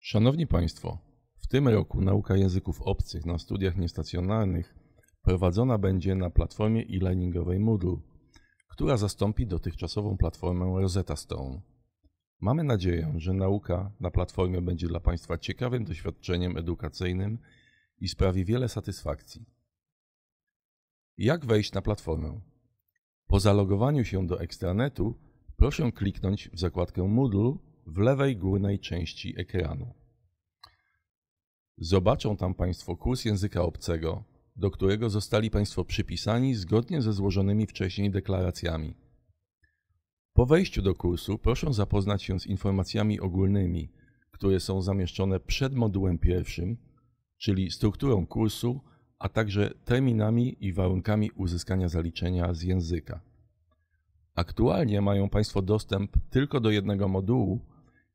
Szanowni Państwo, w tym roku nauka języków obcych na studiach niestacjonarnych prowadzona będzie na platformie e-learningowej Moodle, która zastąpi dotychczasową platformę Rosetta Stone. Mamy nadzieję, że nauka na platformie będzie dla Państwa ciekawym doświadczeniem edukacyjnym i sprawi wiele satysfakcji. Jak wejść na platformę? Po zalogowaniu się do ekstranetu proszę kliknąć w zakładkę Moodle w lewej górnej części ekranu. Zobaczą tam Państwo kurs języka obcego, do którego zostali Państwo przypisani zgodnie ze złożonymi wcześniej deklaracjami. Po wejściu do kursu proszę zapoznać się z informacjami ogólnymi, które są zamieszczone przed modułem pierwszym, czyli strukturą kursu, a także terminami i warunkami uzyskania zaliczenia z języka. Aktualnie mają Państwo dostęp tylko do jednego modułu,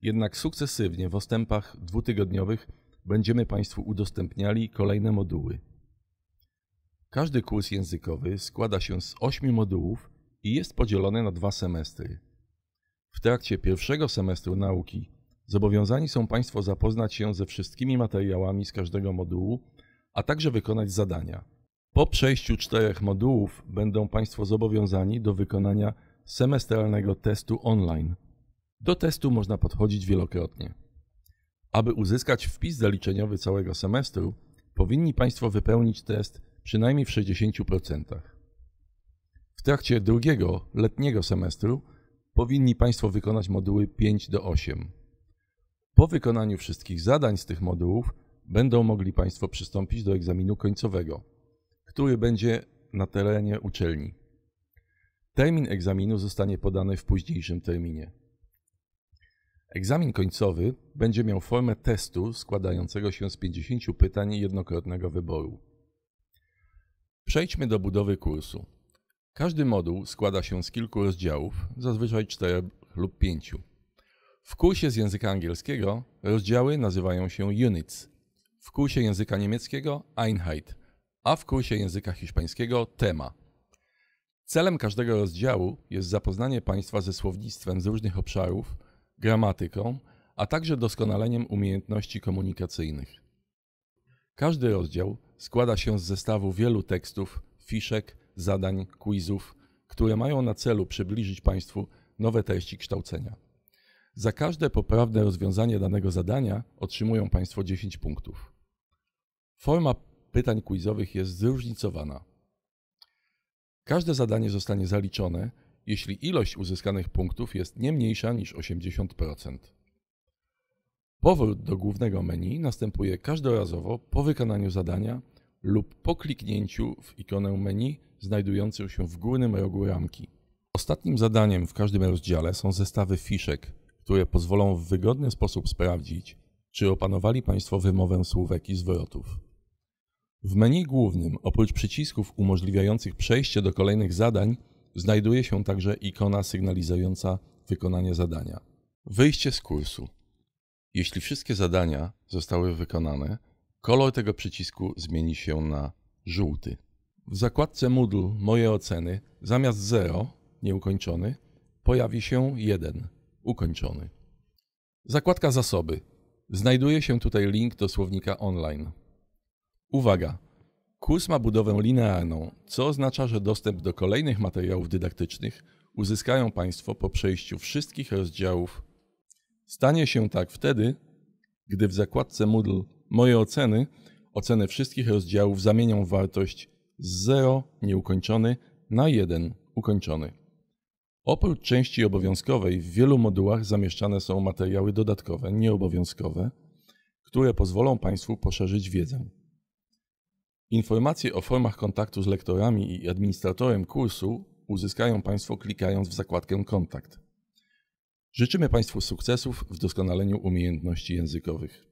jednak sukcesywnie w ostępach dwutygodniowych będziemy Państwu udostępniali kolejne moduły. Każdy kurs językowy składa się z 8 modułów i jest podzielony na dwa semestry. W trakcie pierwszego semestru nauki zobowiązani są Państwo zapoznać się ze wszystkimi materiałami z każdego modułu a także wykonać zadania. Po przejściu czterech modułów będą Państwo zobowiązani do wykonania semestralnego testu online. Do testu można podchodzić wielokrotnie. Aby uzyskać wpis zaliczeniowy całego semestru, powinni Państwo wypełnić test przynajmniej w 60%. W trakcie drugiego, letniego semestru powinni Państwo wykonać moduły 5 do 8. Po wykonaniu wszystkich zadań z tych modułów będą mogli Państwo przystąpić do egzaminu końcowego, który będzie na terenie uczelni. Termin egzaminu zostanie podany w późniejszym terminie. Egzamin końcowy będzie miał formę testu składającego się z 50 pytań jednokrotnego wyboru. Przejdźmy do budowy kursu. Każdy moduł składa się z kilku rozdziałów, zazwyczaj 4 lub 5. W kursie z języka angielskiego rozdziały nazywają się units, w kursie języka niemieckiego Einheit, a w kursie języka hiszpańskiego Tema. Celem każdego rozdziału jest zapoznanie Państwa ze słownictwem z różnych obszarów, gramatyką, a także doskonaleniem umiejętności komunikacyjnych. Każdy rozdział składa się z zestawu wielu tekstów, fiszek, zadań, quizów, które mają na celu przybliżyć Państwu nowe treści kształcenia. Za każde poprawne rozwiązanie danego zadania otrzymują Państwo 10 punktów. Forma pytań quizowych jest zróżnicowana. Każde zadanie zostanie zaliczone, jeśli ilość uzyskanych punktów jest nie mniejsza niż 80%. Powrót do głównego menu następuje każdorazowo po wykonaniu zadania lub po kliknięciu w ikonę menu znajdującą się w górnym rogu ramki. Ostatnim zadaniem w każdym rozdziale są zestawy fiszek, które pozwolą w wygodny sposób sprawdzić, czy opanowali Państwo wymowę słówek i zwrotów. W menu głównym, oprócz przycisków umożliwiających przejście do kolejnych zadań, znajduje się także ikona sygnalizująca wykonanie zadania. Wyjście z kursu. Jeśli wszystkie zadania zostały wykonane, kolor tego przycisku zmieni się na żółty. W zakładce Moodle Moje oceny zamiast 0, nieukończony, pojawi się 1 ukończony. Zakładka zasoby. Znajduje się tutaj link do słownika online. Uwaga! Kurs ma budowę linearną, co oznacza, że dostęp do kolejnych materiałów dydaktycznych uzyskają Państwo po przejściu wszystkich rozdziałów. Stanie się tak wtedy, gdy w zakładce Moodle Moje oceny oceny wszystkich rozdziałów zamienią wartość z 0 nieukończony na 1 ukończony. Oprócz części obowiązkowej w wielu modułach zamieszczane są materiały dodatkowe, nieobowiązkowe, które pozwolą Państwu poszerzyć wiedzę. Informacje o formach kontaktu z lektorami i administratorem kursu uzyskają Państwo klikając w zakładkę Kontakt. Życzymy Państwu sukcesów w doskonaleniu umiejętności językowych.